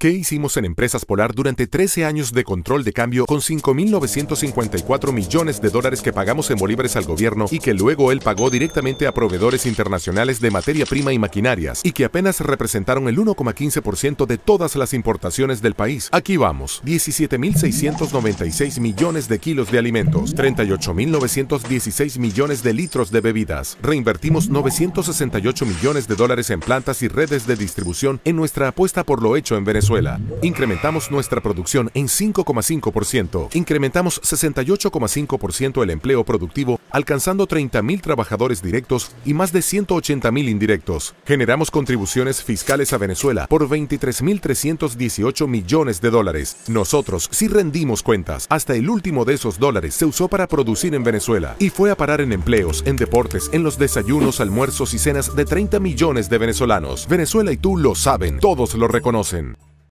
¿Qué hicimos en Empresas Polar durante 13 años de control de cambio con 5.954 millones de dólares que pagamos en bolívares al gobierno y que luego él pagó directamente a proveedores internacionales de materia prima y maquinarias y que apenas representaron el 1,15% de todas las importaciones del país? Aquí vamos, 17.696 millones de kilos de alimentos, 38.916 millones de litros de bebidas. Reinvertimos 968 millones de dólares en plantas y redes de distribución en nuestra apuesta por lo hecho en Venezuela Incrementamos nuestra producción en 5,5%. Incrementamos 68,5% el empleo productivo, alcanzando 30.000 trabajadores directos y más de 180.000 indirectos. Generamos contribuciones fiscales a Venezuela por 23.318 millones de dólares. Nosotros sí rendimos cuentas. Hasta el último de esos dólares se usó para producir en Venezuela y fue a parar en empleos, en deportes, en los desayunos, almuerzos y cenas de 30 millones de venezolanos. Venezuela y tú lo saben, todos lo reconocen.